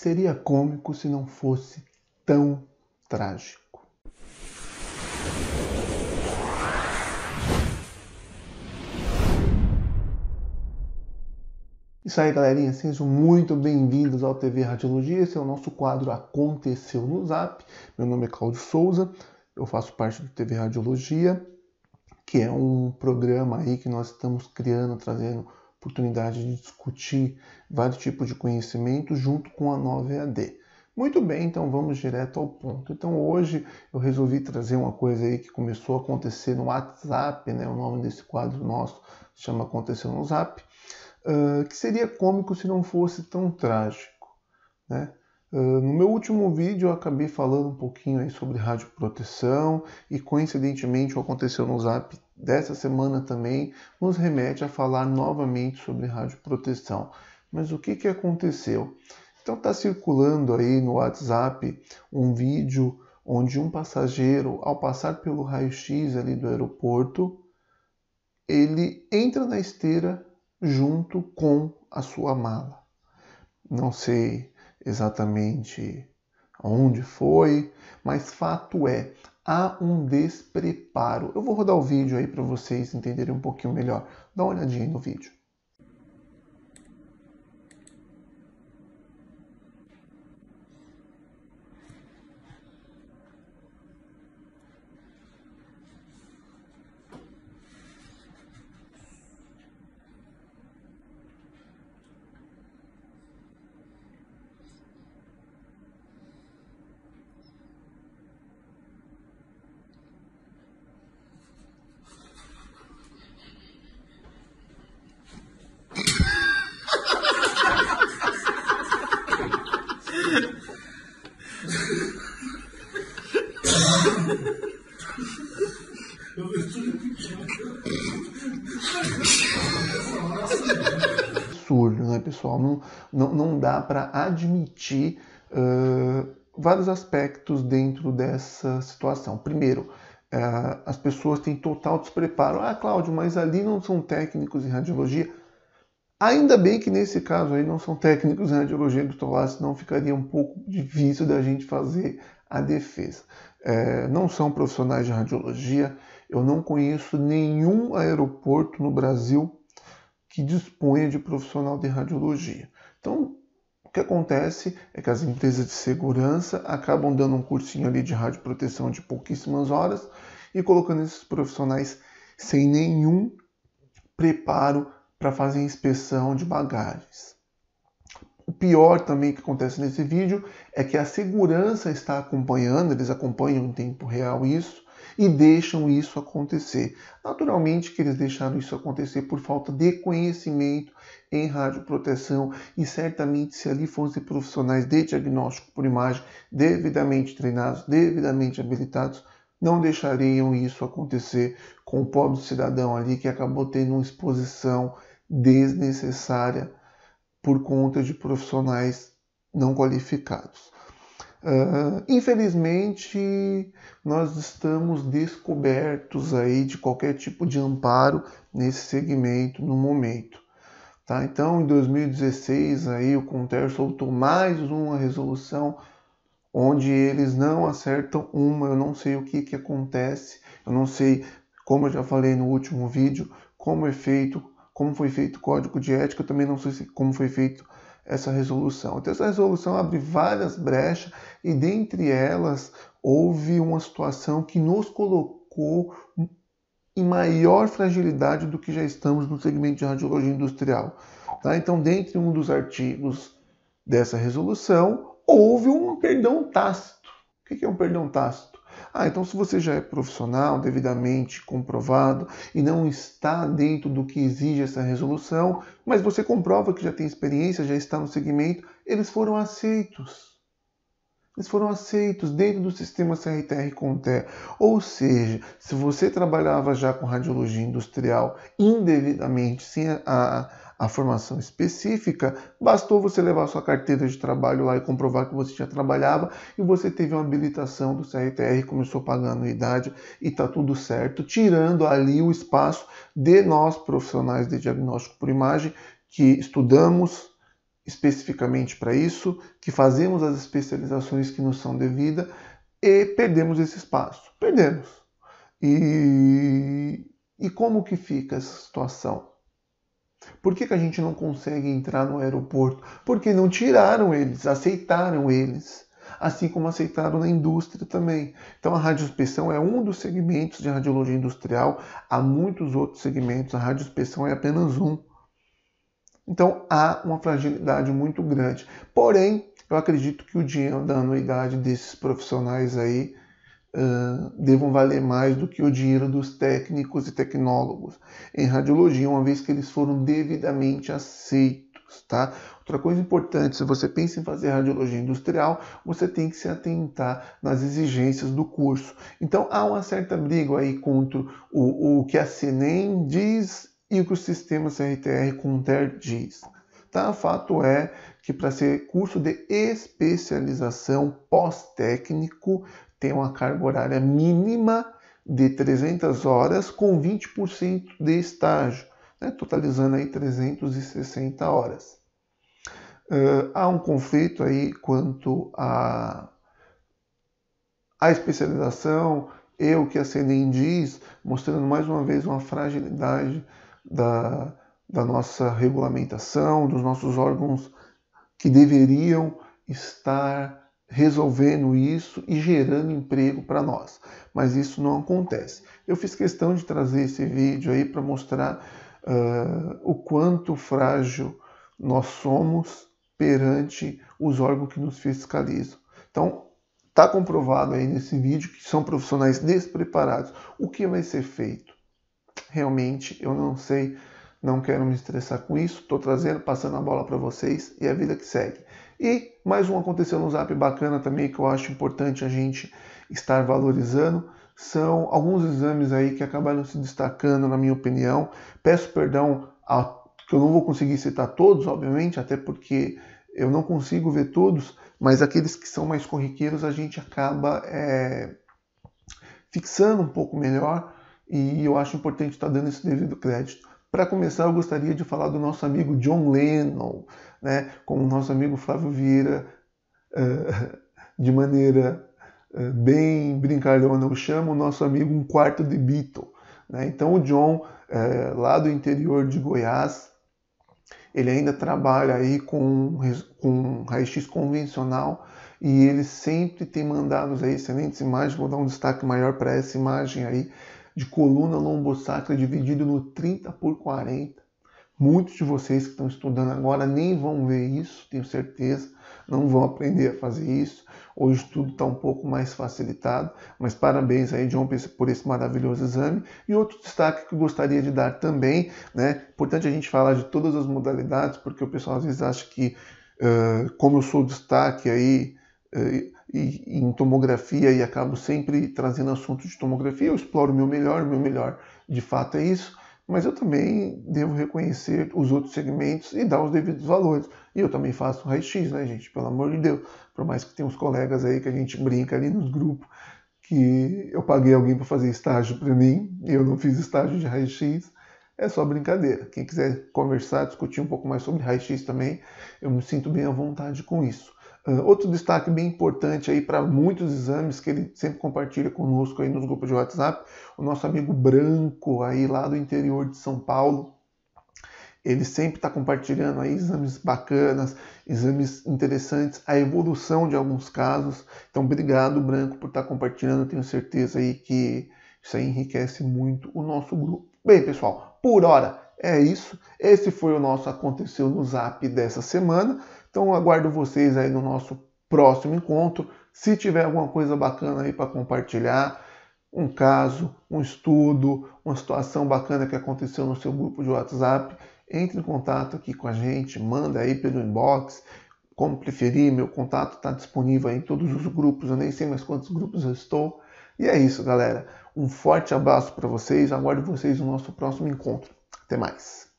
seria cômico se não fosse tão trágico. Isso aí, galerinha. Sejam muito bem-vindos ao TV Radiologia. Esse é o nosso quadro Aconteceu no Zap. Meu nome é Cláudio Souza. Eu faço parte do TV Radiologia, que é um programa aí que nós estamos criando, trazendo oportunidade de discutir vários tipos de conhecimento junto com a nova EAD. Muito bem, então vamos direto ao ponto. Então hoje eu resolvi trazer uma coisa aí que começou a acontecer no WhatsApp, né? O nome desse quadro nosso chama Aconteceu no Zap, uh, que seria cômico se não fosse tão trágico, né? Uh, no meu último vídeo eu acabei falando um pouquinho aí sobre radioproteção e coincidentemente o Aconteceu no Zap dessa semana também nos remete a falar novamente sobre radioproteção. Mas o que, que aconteceu? Então está circulando aí no WhatsApp um vídeo onde um passageiro, ao passar pelo raio-x ali do aeroporto, ele entra na esteira junto com a sua mala. Não sei exatamente onde foi, mas fato é, há um despreparo. Eu vou rodar o vídeo aí para vocês entenderem um pouquinho melhor. Dá uma olhadinha aí no vídeo. Absurdo, né, pessoal? Não, não, não dá para admitir uh, vários aspectos dentro dessa situação. Primeiro, uh, as pessoas têm total despreparo. Ah, Cláudio, mas ali não são técnicos em radiologia. Ainda bem que nesse caso aí não são técnicos em radiologia do lá, senão ficaria um pouco difícil da gente fazer a defesa. É, não são profissionais de radiologia, eu não conheço nenhum aeroporto no Brasil que disponha de profissional de radiologia. Então, o que acontece é que as empresas de segurança acabam dando um cursinho ali de radioproteção de pouquíssimas horas e colocando esses profissionais sem nenhum preparo para fazer inspeção de bagagens. O pior também que acontece nesse vídeo é que a segurança está acompanhando, eles acompanham em tempo real isso, e deixam isso acontecer. Naturalmente que eles deixaram isso acontecer por falta de conhecimento em radioproteção e certamente se ali fossem profissionais de diagnóstico por imagem devidamente treinados, devidamente habilitados, não deixariam isso acontecer com o pobre cidadão ali que acabou tendo uma exposição desnecessária por conta de profissionais não qualificados. Uh, infelizmente, nós estamos descobertos aí de qualquer tipo de amparo nesse segmento no momento. Tá? Então, em 2016, aí, o Conter soltou mais uma resolução onde eles não acertam uma. Eu não sei o que, que acontece, eu não sei, como eu já falei no último vídeo, como é feito, como foi feito o código de ética, eu também não sei como foi feito essa resolução. Então, essa resolução abre várias brechas e, dentre elas, houve uma situação que nos colocou em maior fragilidade do que já estamos no segmento de radiologia industrial. Tá? Então, dentre um dos artigos dessa resolução, houve um perdão tácito. O que é um perdão tácito? Ah, então se você já é profissional, devidamente comprovado e não está dentro do que exige essa resolução, mas você comprova que já tem experiência, já está no segmento, eles foram aceitos. Eles foram aceitos dentro do sistema CRTR Conté. Ou seja, se você trabalhava já com radiologia industrial indevidamente, sem a, a a formação específica, bastou você levar sua carteira de trabalho lá e comprovar que você já trabalhava e você teve uma habilitação do CRTR, começou a idade e está tudo certo, tirando ali o espaço de nós profissionais de diagnóstico por imagem que estudamos especificamente para isso, que fazemos as especializações que nos são devidas e perdemos esse espaço. Perdemos. E, e como que fica essa situação? Por que, que a gente não consegue entrar no aeroporto? Porque não tiraram eles, aceitaram eles. Assim como aceitaram na indústria também. Então a radiospeção é um dos segmentos de radiologia industrial. Há muitos outros segmentos, a radiospeção é apenas um. Então há uma fragilidade muito grande. Porém, eu acredito que o dinheiro da anuidade desses profissionais aí uh, devam valer mais do que o dinheiro dos técnicos e tecnólogos em radiologia, uma vez que eles foram devidamente aceitos. Tá? Outra coisa importante, se você pensa em fazer radiologia industrial, você tem que se atentar nas exigências do curso. Então há uma certa briga aí contra o, o que a CNEM diz e o que o sistema CRTR Conter diz. Tá? Fato é que para ser curso de especialização pós-técnico tem uma carga horária mínima de 300 horas com 20% de estágio, né, totalizando aí 360 horas. Uh, há um conflito aí quanto à a, a especialização, eu que a CNEM diz, mostrando mais uma vez uma fragilidade da, da nossa regulamentação, dos nossos órgãos que deveriam estar resolvendo isso e gerando emprego para nós. Mas isso não acontece. Eu fiz questão de trazer esse vídeo aí para mostrar uh, o quanto frágil nós somos perante os órgãos que nos fiscalizam. Então, está comprovado aí nesse vídeo que são profissionais despreparados. O que vai ser feito? Realmente, eu não sei, não quero me estressar com isso. Estou trazendo, passando a bola para vocês e a vida que segue. E mais um aconteceu no Zap bacana também que eu acho importante a gente estar valorizando são alguns exames aí que acabaram se destacando, na minha opinião. Peço perdão a, que eu não vou conseguir citar todos, obviamente, até porque eu não consigo ver todos, mas aqueles que são mais corriqueiros a gente acaba é, fixando um pouco melhor e eu acho importante estar dando esse devido crédito. Para começar, eu gostaria de falar do nosso amigo John Lennon, né, com o nosso amigo Flávio Vieira, eh, de maneira eh, bem brincalhona, eu chamo o nosso amigo um quarto de Beatle. Né? Então, o John, eh, lá do interior de Goiás, ele ainda trabalha aí com, com raio-x convencional e ele sempre tem mandado aí excelentes imagens. Vou dar um destaque maior para essa imagem aí de coluna lombosacra dividido no 30 por 40. Muitos de vocês que estão estudando agora nem vão ver isso, tenho certeza, não vão aprender a fazer isso. Hoje tudo está um pouco mais facilitado, mas parabéns aí, John, por esse maravilhoso exame. E outro destaque que eu gostaria de dar também, né? Importante a gente falar de todas as modalidades, porque o pessoal às vezes acha que, uh, como eu sou destaque aí, uh, e, em tomografia e acabo sempre trazendo assuntos de tomografia. Eu exploro o meu melhor, o meu melhor de fato é isso, mas eu também devo reconhecer os outros segmentos e dar os devidos valores. E eu também faço raio-x, né, gente? Pelo amor de Deus. Por mais que tenha uns colegas aí que a gente brinca ali nos grupos que eu paguei alguém para fazer estágio para mim e eu não fiz estágio de raio-x. É só brincadeira. Quem quiser conversar, discutir um pouco mais sobre raio-x também, eu me sinto bem à vontade com isso. Uh, outro destaque bem importante aí para muitos exames que ele sempre compartilha conosco aí nos grupos de WhatsApp, o nosso amigo Branco aí lá do interior de São Paulo. Ele sempre está compartilhando aí exames bacanas, exames interessantes, a evolução de alguns casos. Então, obrigado, Branco, por estar tá compartilhando. tenho certeza aí que isso aí enriquece muito o nosso grupo. Bem, pessoal, por hora é isso. Esse foi o nosso Aconteceu no Zap dessa semana. Então aguardo vocês aí no nosso próximo encontro. Se tiver alguma coisa bacana aí para compartilhar, um caso, um estudo, uma situação bacana que aconteceu no seu grupo de WhatsApp, entre em contato aqui com a gente, manda aí pelo inbox, como preferir, meu contato está disponível em todos os grupos, eu nem sei mais quantos grupos eu estou. E é isso, galera. Um forte abraço para vocês, aguardo vocês no nosso próximo encontro. Até mais.